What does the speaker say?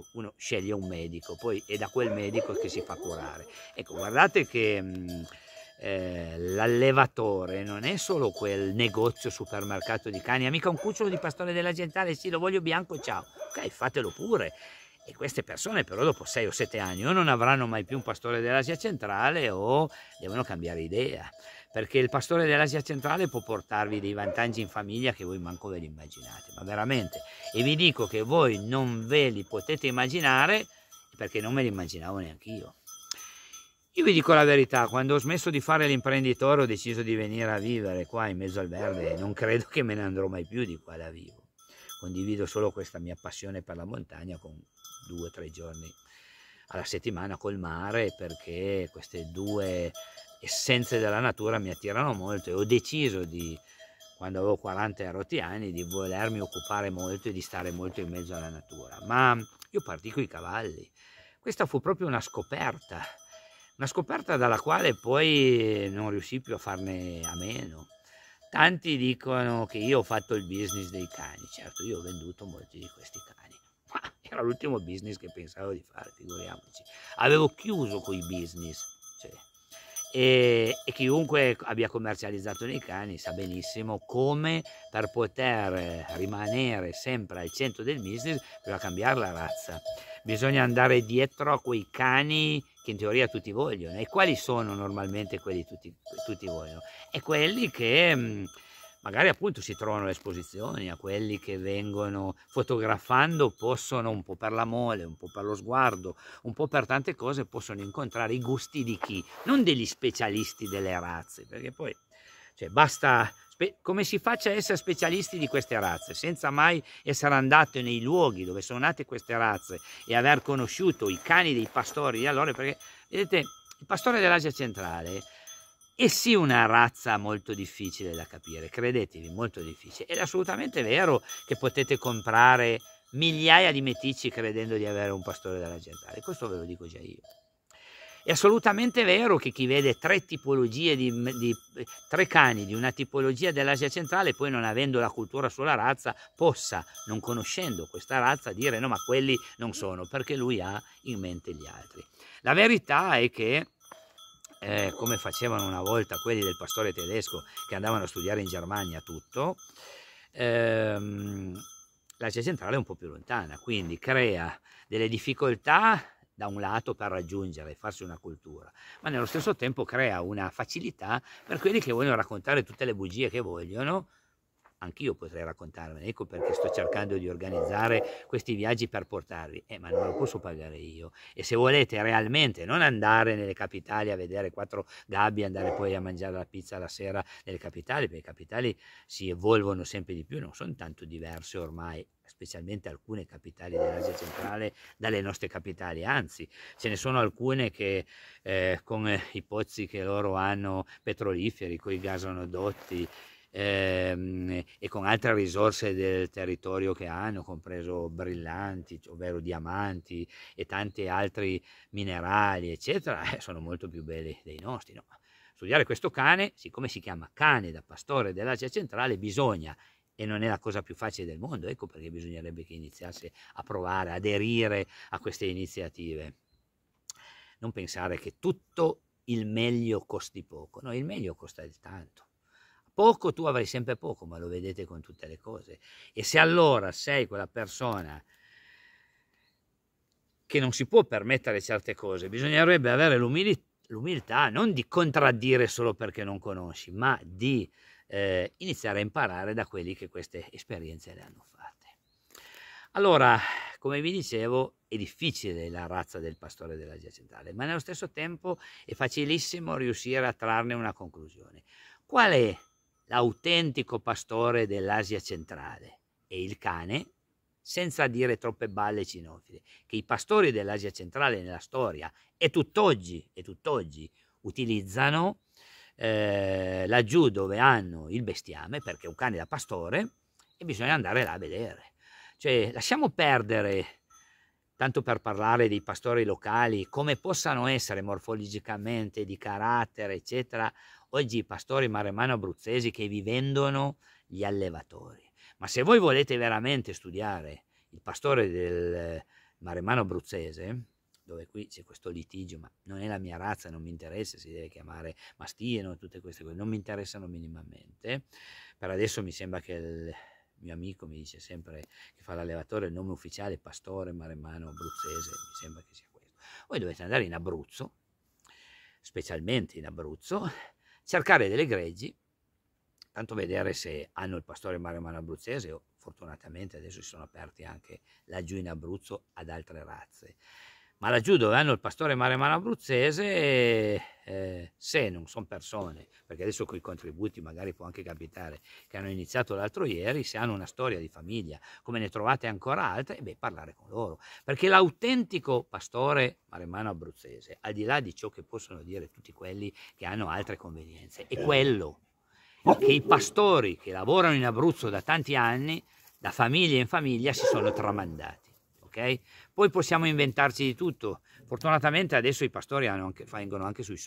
fatto, uno sceglie un medico, poi è da quel medico che si fa curare. Ecco, guardate che eh, l'allevatore non è solo quel negozio supermercato di cani, amica un cucciolo di pastore della gentale, sì lo voglio bianco, ciao, ok fatelo pure. E queste persone però dopo 6 o 7 anni o non avranno mai più un pastore dell'Asia centrale o devono cambiare idea perché il pastore dell'Asia centrale può portarvi dei vantaggi in famiglia che voi manco ve li immaginate, ma veramente. E vi dico che voi non ve li potete immaginare perché non me li immaginavo neanche io. Io vi dico la verità, quando ho smesso di fare l'imprenditore ho deciso di venire a vivere qua in mezzo al verde e non credo che me ne andrò mai più di qua da vivo. Condivido solo questa mia passione per la montagna con due o tre giorni alla settimana col mare perché queste due essenze della natura mi attirano molto e ho deciso di, quando avevo 40 erotti anni, di volermi occupare molto e di stare molto in mezzo alla natura. Ma io partì con i cavalli. Questa fu proprio una scoperta, una scoperta dalla quale poi non riuscii più a farne a meno. Tanti dicono che io ho fatto il business dei cani, certo io ho venduto molti di questi cani, ma era l'ultimo business che pensavo di fare, figuriamoci. Avevo chiuso quei business e, e, chiunque abbia commercializzato dei cani sa benissimo come per poter rimanere sempre al centro del business bisogna cambiare la razza, bisogna andare dietro a quei cani che in teoria tutti vogliono e quali sono normalmente quelli che tutti, tutti vogliono? E quelli che... Mh, magari appunto si trovano le esposizioni a quelli che vengono fotografando possono un po' per la mole, un po' per lo sguardo, un po' per tante cose possono incontrare i gusti di chi, non degli specialisti delle razze, perché poi cioè, basta come si faccia a essere specialisti di queste razze, senza mai essere andato nei luoghi dove sono nate queste razze e aver conosciuto i cani dei pastori di allora, perché vedete, il pastore dell'Asia centrale e sì una razza molto difficile da capire, credetemi, molto difficile. Ed è assolutamente vero che potete comprare migliaia di metici credendo di avere un pastore da leggendare, questo ve lo dico già io. È assolutamente vero che chi vede tre tipologie di, di tre cani di una tipologia dell'Asia centrale, poi non avendo la cultura sulla razza, possa, non conoscendo questa razza, dire no, ma quelli non sono, perché lui ha in mente gli altri. La verità è che eh, come facevano una volta quelli del pastore tedesco che andavano a studiare in Germania tutto, ehm, l'Asia centrale è un po' più lontana, quindi crea delle difficoltà da un lato per raggiungere e farsi una cultura, ma nello stesso tempo crea una facilità per quelli che vogliono raccontare tutte le bugie che vogliono, anch'io potrei raccontarvene, ecco perché sto cercando di organizzare questi viaggi per portarvi, eh, ma non lo posso pagare io. E se volete realmente non andare nelle capitali a vedere quattro gabbie, andare poi a mangiare la pizza la sera nelle capitali, perché le capitali si evolvono sempre di più, non sono tanto diverse ormai specialmente alcune capitali dell'Asia centrale dalle nostre capitali, anzi ce ne sono alcune che eh, con i pozzi che loro hanno petroliferi, con i gasodotti, ehm, e con altre risorse del territorio che hanno, compreso brillanti, ovvero diamanti e tanti altri minerali, eccetera, eh, sono molto più belli dei nostri. No? Studiare questo cane, siccome si chiama cane da pastore dell'Asia centrale, bisogna e non è la cosa più facile del mondo, ecco perché bisognerebbe che iniziasse a provare, aderire a queste iniziative. Non pensare che tutto il meglio costi poco, no, il meglio costa il tanto. Poco tu avrai sempre poco, ma lo vedete con tutte le cose. E se allora sei quella persona che non si può permettere certe cose, bisognerebbe avere l'umiltà non di contraddire solo perché non conosci, ma di eh, iniziare a imparare da quelli che queste esperienze le hanno fatte. Allora, come vi dicevo, è difficile la razza del pastore dell'Asia centrale, ma nello stesso tempo è facilissimo riuscire a trarne una conclusione. Qual è l'autentico pastore dell'Asia centrale e il cane, senza dire troppe balle cinofile, che i pastori dell'Asia centrale nella storia e tutt'oggi, e tutt'oggi utilizzano eh, laggiù dove hanno il bestiame, perché è un cane da pastore, e bisogna andare là a vedere. Cioè, lasciamo perdere tanto per parlare dei pastori locali, come possano essere morfologicamente, di carattere, eccetera, oggi i pastori maremano-abruzzesi che vi vendono gli allevatori. Ma se voi volete veramente studiare il pastore del maremano-abruzzese, dove qui c'è questo litigio, ma non è la mia razza, non mi interessa, si deve chiamare Mastieno, tutte queste cose, non mi interessano minimamente. Per adesso mi sembra che il mio amico mi dice sempre che fa l'allevatore, il nome ufficiale è Pastore Maremmano Abruzzese, mi sembra che sia questo. Voi dovete andare in Abruzzo, specialmente in Abruzzo, cercare delle greggi, tanto vedere se hanno il Pastore Maremmano Abruzzese fortunatamente adesso si sono aperti anche laggiù in Abruzzo ad altre razze ma laggiù dove eh, hanno il pastore maremano abruzzese eh, se non sono persone perché adesso con i contributi magari può anche capitare che hanno iniziato l'altro ieri se hanno una storia di famiglia come ne trovate ancora altre e beh parlare con loro perché l'autentico pastore maremano abruzzese al di là di ciò che possono dire tutti quelli che hanno altre convenienze è eh. quello che i pastori che lavorano in Abruzzo da tanti anni da famiglia in famiglia si sono tramandati ok? Poi possiamo inventarci di tutto. Fortunatamente adesso i pastori anche, anche sui soldi.